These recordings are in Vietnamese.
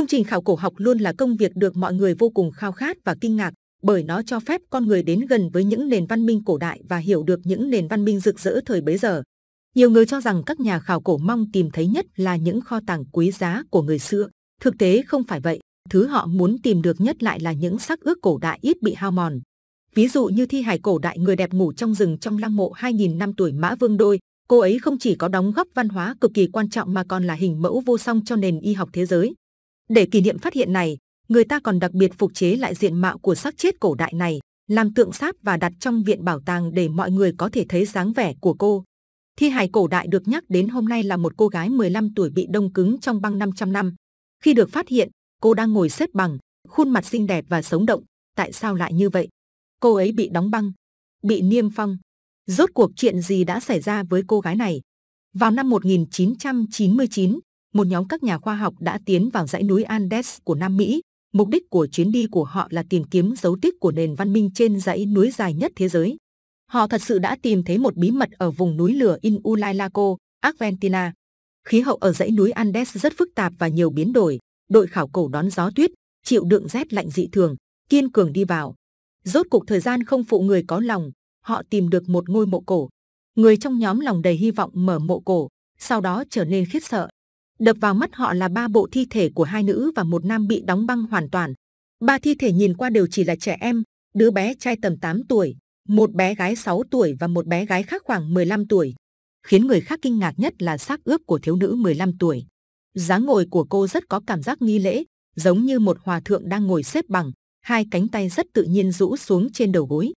Công trình khảo cổ học luôn là công việc được mọi người vô cùng khao khát và kinh ngạc bởi nó cho phép con người đến gần với những nền văn minh cổ đại và hiểu được những nền văn minh rực rỡ thời bấy giờ. Nhiều người cho rằng các nhà khảo cổ mong tìm thấy nhất là những kho tàng quý giá của người xưa. Thực tế không phải vậy, thứ họ muốn tìm được nhất lại là những xác ước cổ đại ít bị hao mòn. Ví dụ như thi hài cổ đại người đẹp ngủ trong rừng trong lăng mộ 2.000 năm tuổi Mã Vương Đôi, cô ấy không chỉ có đóng góp văn hóa cực kỳ quan trọng mà còn là hình mẫu vô song cho nền y học thế giới. Để kỷ niệm phát hiện này, người ta còn đặc biệt phục chế lại diện mạo của xác chết cổ đại này, làm tượng sáp và đặt trong viện bảo tàng để mọi người có thể thấy dáng vẻ của cô. Thi hài cổ đại được nhắc đến hôm nay là một cô gái 15 tuổi bị đông cứng trong băng 500 năm. Khi được phát hiện, cô đang ngồi xếp bằng, khuôn mặt xinh đẹp và sống động. Tại sao lại như vậy? Cô ấy bị đóng băng, bị niêm phong. Rốt cuộc chuyện gì đã xảy ra với cô gái này? Vào năm 1999, một nhóm các nhà khoa học đã tiến vào dãy núi Andes của Nam Mỹ. Mục đích của chuyến đi của họ là tìm kiếm dấu tích của nền văn minh trên dãy núi dài nhất thế giới. Họ thật sự đã tìm thấy một bí mật ở vùng núi lửa Inulailaco, Argentina. Khí hậu ở dãy núi Andes rất phức tạp và nhiều biến đổi. Đội khảo cổ đón gió tuyết, chịu đựng rét lạnh dị thường, kiên cường đi vào. Rốt cuộc thời gian không phụ người có lòng, họ tìm được một ngôi mộ cổ. Người trong nhóm lòng đầy hy vọng mở mộ cổ, sau đó trở nên khiếp sợ. Đập vào mắt họ là ba bộ thi thể của hai nữ và một nam bị đóng băng hoàn toàn. Ba thi thể nhìn qua đều chỉ là trẻ em, đứa bé trai tầm 8 tuổi, một bé gái 6 tuổi và một bé gái khác khoảng 15 tuổi. Khiến người khác kinh ngạc nhất là xác ướp của thiếu nữ 15 tuổi. dáng ngồi của cô rất có cảm giác nghi lễ, giống như một hòa thượng đang ngồi xếp bằng, hai cánh tay rất tự nhiên rũ xuống trên đầu gối.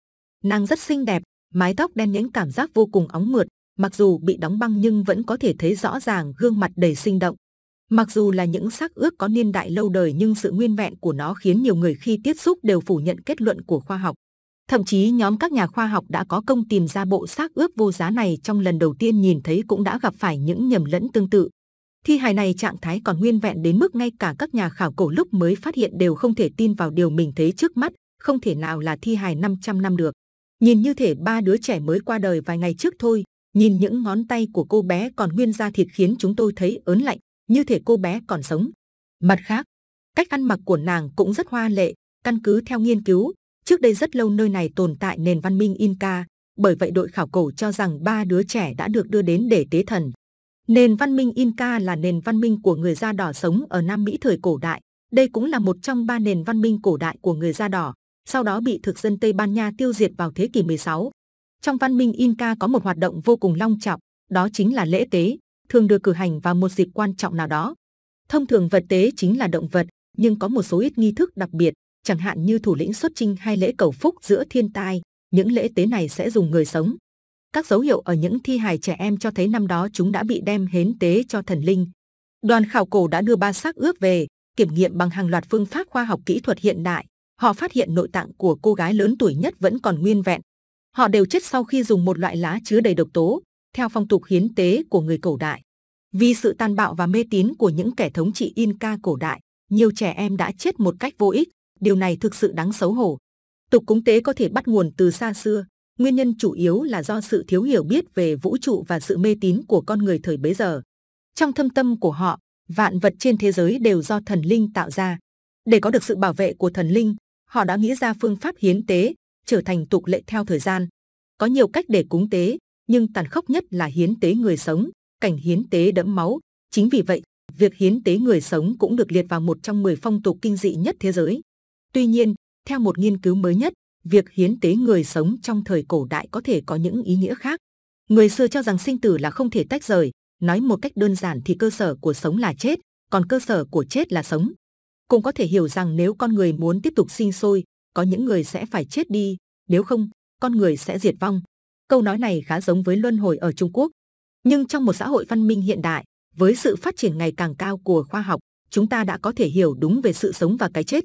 Nàng rất xinh đẹp, mái tóc đen nhánh cảm giác vô cùng óng mượt, mặc dù bị đóng băng nhưng vẫn có thể thấy rõ ràng gương mặt đầy sinh động. Mặc dù là những xác ướp có niên đại lâu đời nhưng sự nguyên vẹn của nó khiến nhiều người khi tiếp xúc đều phủ nhận kết luận của khoa học. Thậm chí nhóm các nhà khoa học đã có công tìm ra bộ xác ướp vô giá này trong lần đầu tiên nhìn thấy cũng đã gặp phải những nhầm lẫn tương tự. Thi hài này trạng thái còn nguyên vẹn đến mức ngay cả các nhà khảo cổ lúc mới phát hiện đều không thể tin vào điều mình thấy trước mắt, không thể nào là thi hài 500 năm được. Nhìn như thể ba đứa trẻ mới qua đời vài ngày trước thôi, nhìn những ngón tay của cô bé còn nguyên da thịt khiến chúng tôi thấy ớn lạnh, như thể cô bé còn sống. Mặt khác, cách ăn mặc của nàng cũng rất hoa lệ, căn cứ theo nghiên cứu, trước đây rất lâu nơi này tồn tại nền văn minh Inca, bởi vậy đội khảo cổ cho rằng ba đứa trẻ đã được đưa đến để tế thần. Nền văn minh Inca là nền văn minh của người da đỏ sống ở Nam Mỹ thời cổ đại. Đây cũng là một trong ba nền văn minh cổ đại của người da đỏ, sau đó bị thực dân Tây Ban Nha tiêu diệt vào thế kỷ 16. Trong văn minh Inca có một hoạt động vô cùng long trọng, đó chính là lễ tế, thường được cử hành vào một dịp quan trọng nào đó. Thông thường vật tế chính là động vật, nhưng có một số ít nghi thức đặc biệt, chẳng hạn như thủ lĩnh xuất chinh hay lễ cầu phúc giữa thiên tai, những lễ tế này sẽ dùng người sống. Các dấu hiệu ở những thi hài trẻ em cho thấy năm đó chúng đã bị đem hến tế cho thần linh. Đoàn khảo cổ đã đưa ba xác ướp về, kiểm nghiệm bằng hàng loạt phương pháp khoa học kỹ thuật hiện đại. Họ phát hiện nội tạng của cô gái lớn tuổi nhất vẫn còn nguyên vẹn, Họ đều chết sau khi dùng một loại lá chứa đầy độc tố, theo phong tục hiến tế của người cổ đại. Vì sự tàn bạo và mê tín của những kẻ thống trị Inca cổ đại, nhiều trẻ em đã chết một cách vô ích, điều này thực sự đáng xấu hổ. Tục cúng tế có thể bắt nguồn từ xa xưa, nguyên nhân chủ yếu là do sự thiếu hiểu biết về vũ trụ và sự mê tín của con người thời bấy giờ. Trong thâm tâm của họ, vạn vật trên thế giới đều do thần linh tạo ra. Để có được sự bảo vệ của thần linh, họ đã nghĩ ra phương pháp hiến tế, trở thành tục lệ theo thời gian. Có nhiều cách để cúng tế, nhưng tàn khốc nhất là hiến tế người sống, cảnh hiến tế đẫm máu. Chính vì vậy, việc hiến tế người sống cũng được liệt vào một trong 10 phong tục kinh dị nhất thế giới. Tuy nhiên, theo một nghiên cứu mới nhất, việc hiến tế người sống trong thời cổ đại có thể có những ý nghĩa khác. Người xưa cho rằng sinh tử là không thể tách rời, nói một cách đơn giản thì cơ sở của sống là chết, còn cơ sở của chết là sống. Cũng có thể hiểu rằng nếu con người muốn tiếp tục sinh sôi, có những người sẽ phải chết đi, nếu không, con người sẽ diệt vong. Câu nói này khá giống với luân hồi ở Trung Quốc. Nhưng trong một xã hội văn minh hiện đại, với sự phát triển ngày càng cao của khoa học, chúng ta đã có thể hiểu đúng về sự sống và cái chết.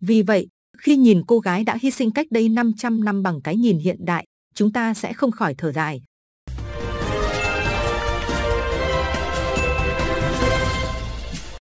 Vì vậy, khi nhìn cô gái đã hy sinh cách đây 500 năm bằng cái nhìn hiện đại, chúng ta sẽ không khỏi thở dài.